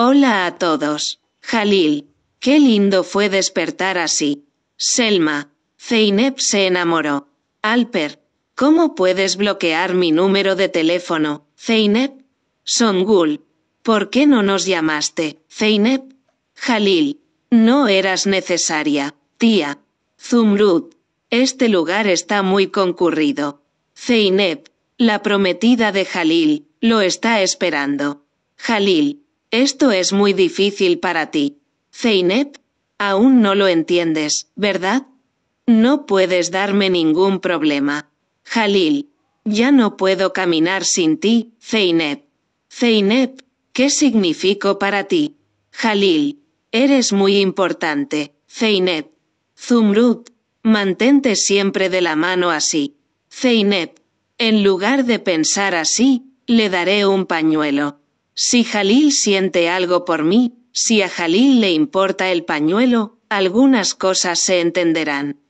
Hola a todos. Jalil. Qué lindo fue despertar así. Selma. Zeynep se enamoró. Alper. ¿Cómo puedes bloquear mi número de teléfono, Zeynep? Songul. ¿Por qué no nos llamaste, Zeynep? Jalil. No eras necesaria, tía. Zumrud. Este lugar está muy concurrido. Zeynep. La prometida de Jalil, lo está esperando. Jalil. Esto es muy difícil para ti. Zeynep, aún no lo entiendes, ¿verdad? No puedes darme ningún problema. Jalil, ya no puedo caminar sin ti, Zeynep. Zeynep, ¿qué significo para ti? Jalil, eres muy importante, Zeynep. Zumrut, mantente siempre de la mano así. Zeynep, en lugar de pensar así, le daré un pañuelo. Si Jalil siente algo por mí, si a Jalil le importa el pañuelo, algunas cosas se entenderán.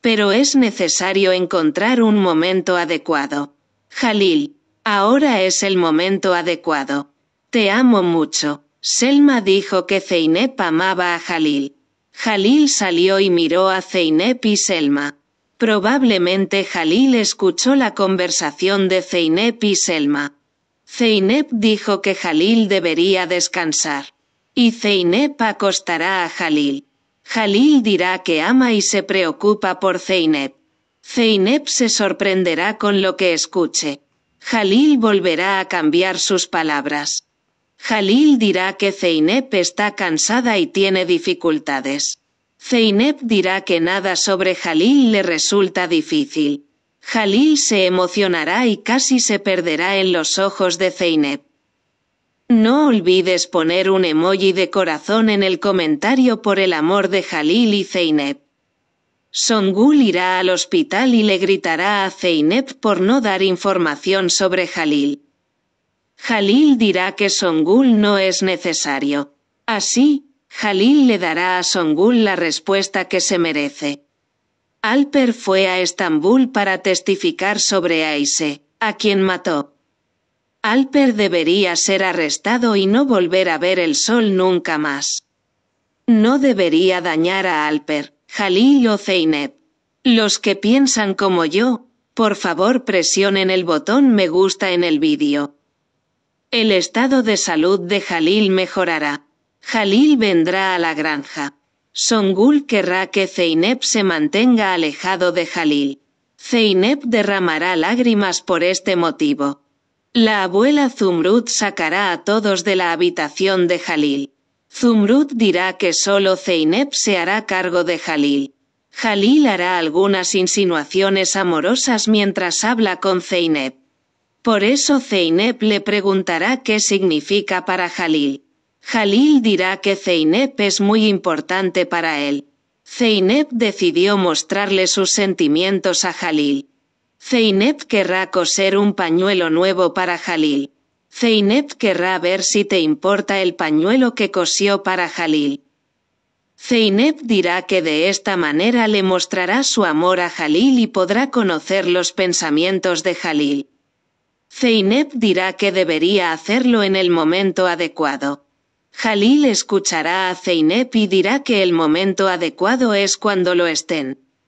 Pero es necesario encontrar un momento adecuado. Jalil, ahora es el momento adecuado. Te amo mucho. Selma dijo que Zeynep amaba a Jalil. Jalil salió y miró a Zeynep y Selma. Probablemente Jalil escuchó la conversación de Zeinep y Selma. Zeynep dijo que Jalil debería descansar. Y Zeynep acostará a Jalil. Jalil dirá que ama y se preocupa por Zeynep. Zeynep se sorprenderá con lo que escuche. Jalil volverá a cambiar sus palabras. Jalil dirá que Zeynep está cansada y tiene dificultades. Zeynep dirá que nada sobre Jalil le resulta difícil. Jalil se emocionará y casi se perderá en los ojos de Zeynep. No olvides poner un emoji de corazón en el comentario por el amor de Jalil y Zeynep. Songul irá al hospital y le gritará a Zeynep por no dar información sobre Jalil. Jalil dirá que Songul no es necesario. Así, Jalil le dará a Songul la respuesta que se merece. Alper fue a Estambul para testificar sobre Aise, a quien mató. Alper debería ser arrestado y no volver a ver el sol nunca más. No debería dañar a Alper, Jalil o Zeynep. Los que piensan como yo, por favor presionen el botón me gusta en el vídeo. El estado de salud de Jalil mejorará. Jalil vendrá a la granja. Songul querrá que Zeynep se mantenga alejado de Jalil. Zeynep derramará lágrimas por este motivo. La abuela Zumrud sacará a todos de la habitación de Jalil. Zumrud dirá que solo Zeynep se hará cargo de Jalil. Jalil hará algunas insinuaciones amorosas mientras habla con Zeynep. Por eso Zeynep le preguntará qué significa para Jalil. Jalil dirá que Zeynep es muy importante para él. Zeynep decidió mostrarle sus sentimientos a Jalil. Zeynep querrá coser un pañuelo nuevo para Jalil. Zeynep querrá ver si te importa el pañuelo que cosió para Jalil. Zeynep dirá que de esta manera le mostrará su amor a Jalil y podrá conocer los pensamientos de Jalil. Zeynep dirá que debería hacerlo en el momento adecuado. Jalil escuchará a Zeynep y dirá que el momento adecuado es cuando lo estén.